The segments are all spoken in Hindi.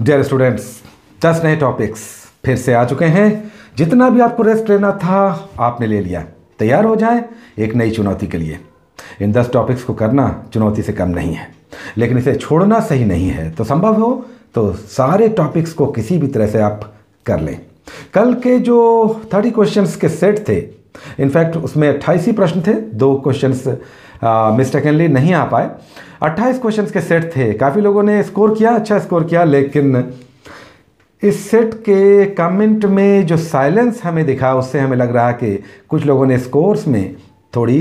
डियर स्टूडेंट्स दस नए टॉपिक्स फिर से आ चुके हैं जितना भी आपको रेस्ट लेना था आपने ले लिया तैयार हो जाए एक नई चुनौती के लिए इन दस टॉपिक्स को करना चुनौती से कम नहीं है लेकिन इसे छोड़ना सही नहीं है तो संभव हो तो सारे टॉपिक्स को किसी भी तरह से आप कर लें कल के जो थर्टी क्वेश्चंस के सेट थे इनफैक्ट उसमें अट्ठाईस ही प्रश्न थे दो क्वेश्चंस मिस्टर कैनली नहीं आ पाए 28 क्वेश्चंस के सेट थे काफ़ी लोगों ने स्कोर किया अच्छा स्कोर किया लेकिन इस सेट के कमेंट में जो साइलेंस हमें दिखा उससे हमें लग रहा कि कुछ लोगों ने स्कोर्स में थोड़ी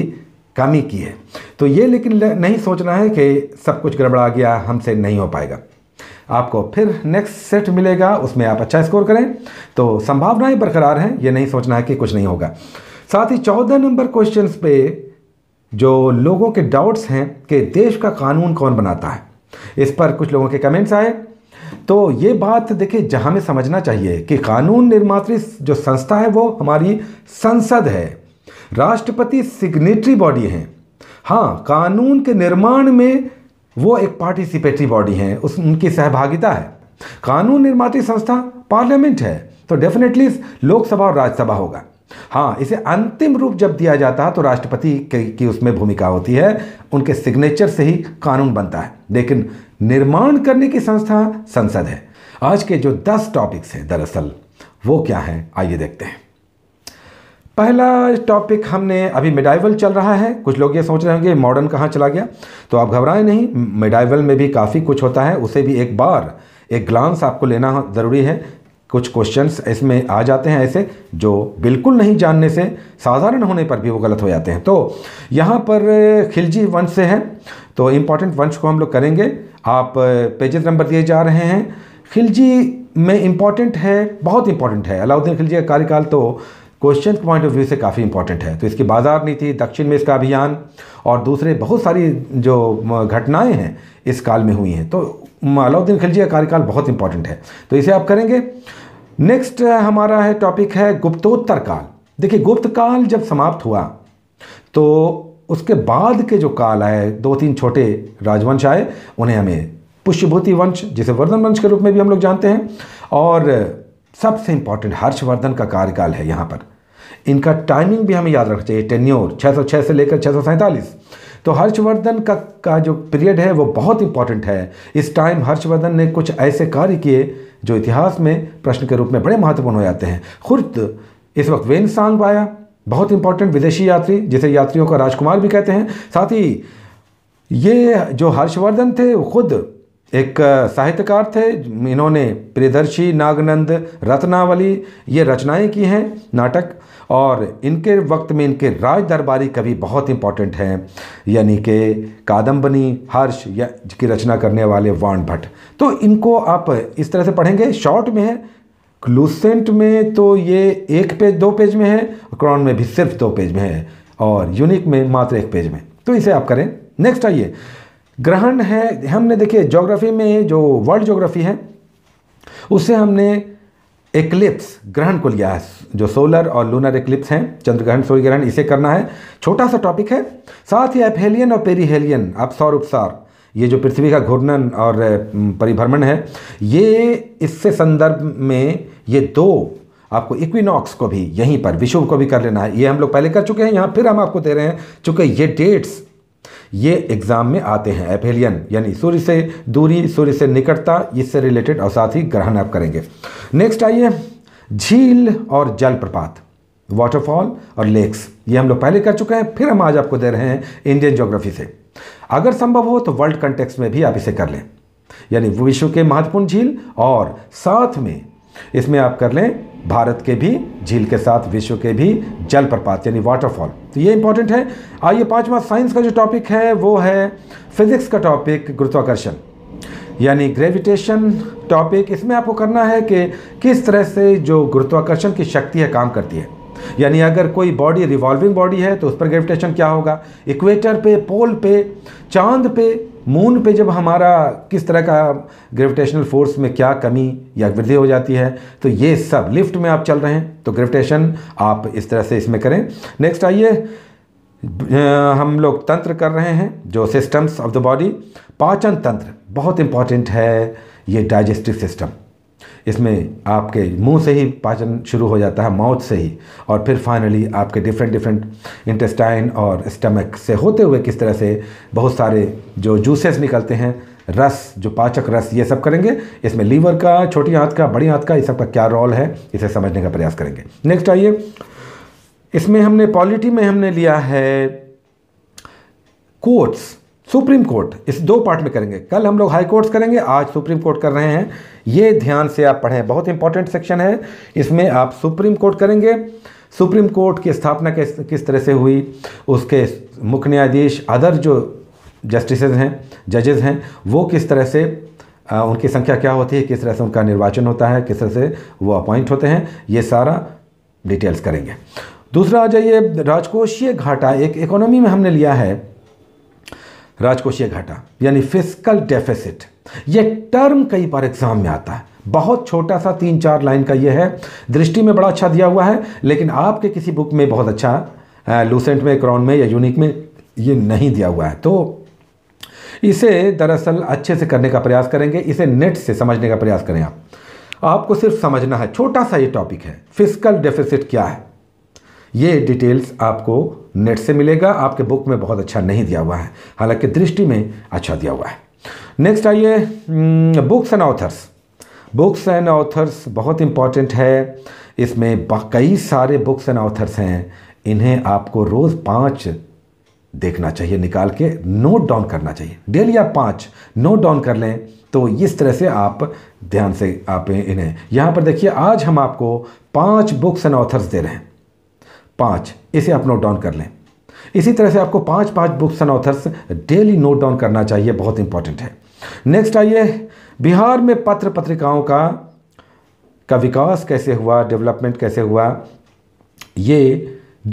कमी की है तो ये लेकिन नहीं सोचना है कि सब कुछ गड़बड़ा गया हमसे नहीं हो पाएगा आपको फिर नेक्स्ट सेट मिलेगा उसमें आप अच्छा स्कोर करें तो संभावनाएं बरकरार हैं ये नहीं सोचना है कि कुछ नहीं होगा साथ ही चौदह नंबर क्वेश्चंस पे जो लोगों के डाउट्स हैं कि देश का कानून कौन बनाता है इस पर कुछ लोगों के कमेंट्स आए तो ये बात देखिए जहाँ में समझना चाहिए कि कानून निर्मात्री जो संस्था है वो हमारी संसद है राष्ट्रपति सिग्नेटरी बॉडी हैं हाँ कानून के निर्माण में वो एक पार्टिसिपेटरी बॉडी हैं उस उनकी सहभागिता है कानून निर्माती संस्था पार्लियामेंट है तो डेफिनेटली लोकसभा और राज्यसभा होगा हाँ इसे अंतिम रूप जब दिया जाता है तो राष्ट्रपति की उसमें भूमिका होती है उनके सिग्नेचर से ही कानून बनता है लेकिन निर्माण करने की संस्था संसद है आज के जो दस टॉपिक्स हैं दरअसल वो क्या हैं आइए देखते हैं पहला टॉपिक हमने अभी मेडाइवल चल रहा है कुछ लोग ये सोच रहे होंगे मॉडर्न कहाँ चला गया तो आप घबराएं नहीं मेडाइवल में भी काफ़ी कुछ होता है उसे भी एक बार एक ग्लांस आपको लेना ज़रूरी है कुछ क्वेश्चंस इसमें आ जाते हैं ऐसे जो बिल्कुल नहीं जानने से साधारण होने पर भी वो गलत हो जाते हैं तो यहाँ पर खिलजी वंश से है तो इम्पॉर्टेंट वंश को हम लोग करेंगे आप पेजेस नंबर दिए जा रहे हैं खिलजी में इम्पॉर्टेंट है बहुत इंपॉर्टेंट है अलाउद्दीन खिलजी का कार्यकाल तो क्वेश्चन पॉइंट ऑफ व्यू से काफ़ी इंपॉर्टेंट है तो इसकी बाजार नीति दक्षिण में इसका अभियान और दूसरे बहुत सारी जो घटनाएं हैं इस काल में हुई हैं तो अलाउद्दीन खिलजी का कार्यकाल बहुत इंपॉर्टेंट है तो इसे आप करेंगे नेक्स्ट uh, हमारा है टॉपिक है गुप्तोत्तर काल देखिए गुप्त काल जब समाप्त हुआ तो उसके बाद के जो काल आए दो तीन छोटे राजवंश आए उन्हें हमें पुष्यभूति वंश जिसे वर्धन वंश के रूप में भी हम लोग जानते हैं और सबसे इंपॉर्टेंट हर्षवर्धन का कार्यकाल है यहाँ पर इनका टाइमिंग भी हमें याद रखना चाहिए टेन्योर छः से लेकर छः तो हर्षवर्धन का का जो पीरियड है वो बहुत इंपॉर्टेंट है इस टाइम हर्षवर्धन ने कुछ ऐसे कार्य किए जो इतिहास में प्रश्न के रूप में बड़े महत्वपूर्ण हो जाते हैं खुर्द इस वक्त वेन सांग पाया बहुत इंपॉर्टेंट विदेशी यात्री जिसे यात्रियों का राजकुमार भी कहते हैं साथ ही ये जो हर्षवर्धन थे वो खुद एक साहित्यकार थे इन्होंने प्रियदर्शी नागनंद रत्नावली ये रचनाएं की हैं नाटक और इनके वक्त में इनके राज दरबारी कवि बहुत इंपॉर्टेंट हैं यानी कि कादम्बनी हर्ष या की रचना करने वाले वाण भट्ट तो इनको आप इस तरह से पढ़ेंगे शॉर्ट में है लूसेंट में तो ये एक पेज दो पेज में है क्रॉन में भी सिर्फ दो पेज में है और यूनिक में मात्र एक पेज में तो इसे आप करें नेक्स्ट आइए ग्रहण है हमने देखिए ज्योग्राफी में जो वर्ल्ड ज्योग्राफी है उससे हमने एक्लिप्स ग्रहण को लिया है जो सोलर और लूनर एक्लिप्स हैं चंद्रग्रहण सूर्य ग्रहण इसे करना है छोटा सा टॉपिक है साथ ही एफेलियन और पेरीहेलियन आप सौर उपसार ये जो पृथ्वी का घूर्णन और परिभ्रमण है ये इससे संदर्भ में ये दो आपको इक्विनॉक्स को भी यहीं पर विश्व को भी कर लेना है ये हम लोग पहले कर चुके हैं यहाँ फिर हम आपको दे रहे हैं चूंकि ये डेट्स ये एग्जाम में आते हैं एफेलियन यानी सूर्य से दूरी सूर्य से निकटता इससे रिलेटेड और साथ ही ग्रहण आप करेंगे नेक्स्ट आइए झील और जलप्रपात वाटरफॉल और लेक्स ये हम लोग पहले कर चुके हैं फिर हम आज आपको दे रहे हैं इंडियन ज्योग्राफी से अगर संभव हो तो वर्ल्ड कंटेक्स्ट में भी आप इसे कर लें यानी विश्व के महत्वपूर्ण झील और साथ में इसमें आप कर लें भारत के भी झील के साथ विश्व के भी जलप्रपात यानी वाटरफॉल तो ये इंपॉर्टेंट है आइए पांचवा साइंस का जो टॉपिक है वो है फिजिक्स का टॉपिक गुरुत्वाकर्षण यानी ग्रेविटेशन टॉपिक इसमें आपको करना है कि किस तरह से जो गुरुत्वाकर्षण की शक्ति है काम करती है यानी अगर कोई बॉडी रिवॉल्विंग बॉडी है तो उस पर ग्रेविटेशन क्या होगा इक्वेटर पे पोल पे चांद पे मून पे जब हमारा किस तरह का ग्रेविटेशनल फोर्स में क्या कमी या वृद्धि हो जाती है तो ये सब लिफ्ट में आप चल रहे हैं तो ग्रेविटेशन आप इस तरह से इसमें करें नेक्स्ट आइए हम लोग तंत्र कर रहे हैं जो सिस्टम्स ऑफ द बॉडी पाचन तंत्र बहुत इम्पॉर्टेंट है ये डाइजेस्टिव सिस्टम इसमें आपके मुंह से ही पाचन शुरू हो जाता है माउथ से ही और फिर फाइनली आपके डिफरेंट डिफरेंट इंटेस्टाइन और स्टमक से होते हुए किस तरह से बहुत सारे जो जूसेस निकलते हैं रस जो पाचक रस ये सब करेंगे इसमें लीवर का छोटी हाथ का बड़ी हाथ का ये सब का क्या रोल है इसे समझने का प्रयास करेंगे नेक्स्ट आइए इसमें हमने पॉलिटी में हमने लिया है कोट्स सुप्रीम कोर्ट इस दो पार्ट में करेंगे कल हम लोग हाई कोर्ट्स करेंगे आज सुप्रीम कोर्ट कर रहे हैं ये ध्यान से आप पढ़ें बहुत इंपॉर्टेंट सेक्शन है इसमें आप सुप्रीम कोर्ट करेंगे सुप्रीम कोर्ट की स्थापना किस किस तरह से हुई उसके मुख्य न्यायाधीश अदर जो जस्टिस हैं जजेस हैं वो किस तरह से आ, उनकी संख्या क्या होती है किस तरह से उनका निर्वाचन होता है किस तरह से वो अपॉइंट होते हैं ये सारा डिटेल्स करेंगे दूसरा आ जाइए राजकोषीय घाटा एक इकोनॉमी में हमने लिया है राजकोषीय घाटा यानी फिस्कल डेफिसिट ये टर्म कई बार एग्जाम में आता है बहुत छोटा सा तीन चार लाइन का ये है दृष्टि में बड़ा अच्छा दिया हुआ है लेकिन आपके किसी बुक में बहुत अच्छा लूसेंट में क्रॉन में या यूनिक में ये नहीं दिया हुआ है तो इसे दरअसल अच्छे से करने का प्रयास करेंगे इसे नेट से समझने का प्रयास करें आप आपको सिर्फ समझना है छोटा सा ये टॉपिक है फिजिकल डेफिसिट क्या है ये डिटेल्स आपको नेट से मिलेगा आपके बुक में बहुत अच्छा नहीं दिया हुआ है हालांकि दृष्टि में अच्छा दिया हुआ है नेक्स्ट आइए books and authors books and authors बहुत इंपॉर्टेंट है इसमें कई सारे बुक्स एंड ऑथर्स हैं इन्हें आपको रोज़ पाँच देखना चाहिए निकाल के नोट डाउन करना चाहिए डेली आप पाँच नोट डाउन कर लें तो इस तरह से आप ध्यान से आप इन्हें यहाँ पर देखिए आज हम आपको पाँच बुक्स एंड ऑथर्स दे रहे हैं पाँच इसे आप नोट डाउन कर लें इसी तरह से आपको पाँच पाँच books and authors daily note down करना चाहिए बहुत इंपॉर्टेंट है नेक्स्ट आइए बिहार में पत्र पत्रिकाओं का का विकास कैसे हुआ डेवलपमेंट कैसे हुआ ये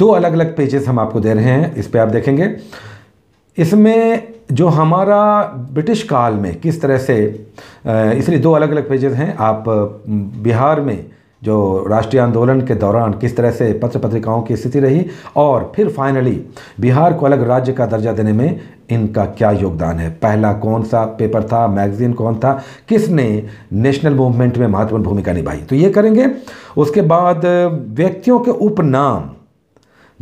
दो अलग अलग पेजेस हम आपको दे रहे हैं इस पर आप देखेंगे इसमें जो हमारा ब्रिटिश काल में किस तरह से इसलिए दो अलग अलग पेजेस हैं आप बिहार में जो राष्ट्रीय आंदोलन के दौरान किस तरह से पत्र पत्रिकाओं की स्थिति रही और फिर फाइनली बिहार को अलग राज्य का दर्जा देने में इनका क्या योगदान है पहला कौन सा पेपर था मैगजीन कौन था किसने नेशनल मूवमेंट में महत्वपूर्ण भूमिका निभाई तो ये करेंगे उसके बाद व्यक्तियों के उपनाम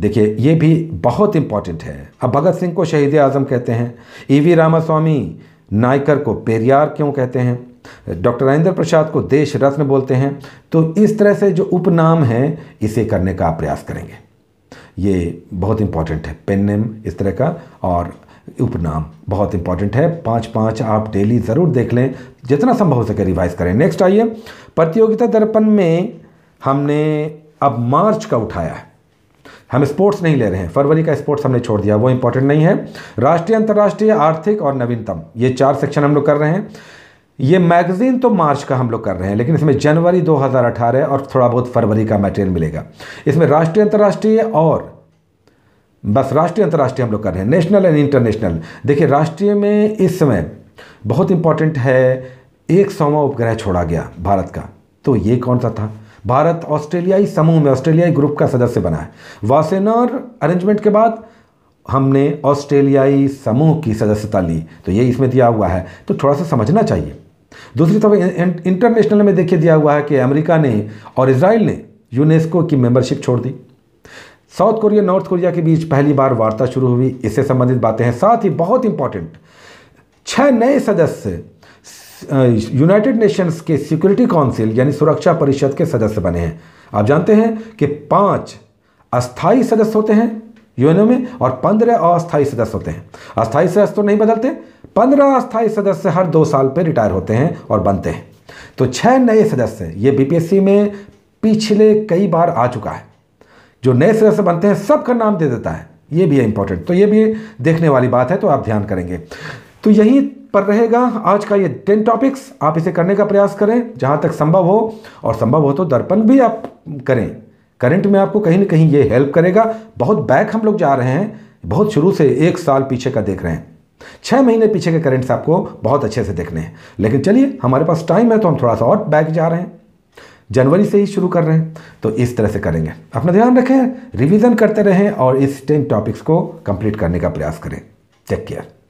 देखिए ये भी बहुत इंपॉर्टेंट है अब भगत सिंह को शहीद आजम कहते हैं E e V Ramaswamy Naicker को पेरियार क्यों कहते हैं डॉक्टर राजेंद्र प्रसाद को देश रत्न बोलते हैं तो इस तरह से जो उपनाम है इसे करने का प्रयास करेंगे ये बहुत इंपॉर्टेंट है पेन नेम इस तरह का और उपनाम बहुत इंपॉर्टेंट है पांच पांच आप डेली ज़रूर देख लें जितना संभव हो सके रिवाइज करें नेक्स्ट आइए प्रतियोगिता दर्पण में हमने अब मार्च का उठाया है हम स्पोर्ट्स नहीं ले रहे हैं फरवरी का स्पोर्ट्स हमने छोड़ दिया वो इंपॉर्टेंट नहीं है राष्ट्रीय अंतर्राष्ट्रीय आर्थिक और नवीनतम ये चार सेक्शन हम लोग कर रहे हैं ये मैगज़ीन तो मार्च का हम लोग कर रहे हैं लेकिन इसमें जनवरी 2018 और थोड़ा बहुत फरवरी का मटेरियल मिलेगा इसमें राष्ट्रीय अंतर्राष्ट्रीय और बस राष्ट्रीय अंतर्राष्ट्रीय हम लोग कर रहे हैं नेशनल एंड इंटरनेशनल देखिए राष्ट्रीय में इस समय बहुत इंपॉर्टेंट है एक सौवा उपग्रह छोड़ा गया भारत का तो ये कौन सा था भारत ऑस्ट्रेलियाई समूह में ऑस्ट्रेलियाई ग्रुप का सदस्य बना है वासेनर अरेंजमेंट के बाद हमने ऑस्ट्रेलियाई समूह की सदस्यता ली तो ये इसमें दिया हुआ है तो थोड़ा सा समझना चाहिए दूसरी तरफ इंटरनेशनल में देखिए दिया हुआ है कि अमेरिका ने और इसराइल ने यूनेस्को की मेंबरशिप छोड़ दी साउथ कोरिया नॉर्थ कोरिया के बीच पहली बार वार्ता शुरू हुई इससे संबंधित बातें हैं साथ ही बहुत इंपॉर्टेंट छह नए सदस्य यूनाइटेड नेशंस के सिक्योरिटी काउंसिल यानी सुरक्षा परिषद के सदस्य बने हैं आप जानते हैं कि पांच अस्थाई सदस्य होते हैं यूएनओ में और पंद्रह अस्थाई सदस्य होते हैं अस्थाई सदस्य तो नहीं बदलते पंद्रह अस्थायी सदस्य हर दो साल पर रिटायर होते हैं और बनते हैं तो छः नए सदस्य ये बीपीएससी में पिछले कई बार आ चुका है जो नए सदस्य बनते हैं सबका नाम दे देता है ये भी है इंपॉर्टेंट तो ये भी देखने वाली बात है तो आप ध्यान करेंगे तो यही पर रहेगा आज का ये टेन टॉपिक्स आप इसे करने का प्रयास करें जहाँ तक संभव हो और संभव हो तो दर्पण भी आप करें करंट में आपको कहीं ना कहीं ये हेल्प करेगा बहुत बैक हम लोग जा रहे हैं बहुत शुरू से एक साल पीछे का देख रहे हैं छः महीने पीछे के करेंट्स आपको बहुत अच्छे से देखने हैं लेकिन चलिए हमारे पास टाइम है तो हम थोड़ा सा और बैक जा रहे हैं जनवरी से ही शुरू कर रहे हैं तो इस तरह से करेंगे अपना ध्यान रखें रिवीजन करते रहें और इस टेन टॉपिक्स को कंप्लीट करने का प्रयास करें टेक केयर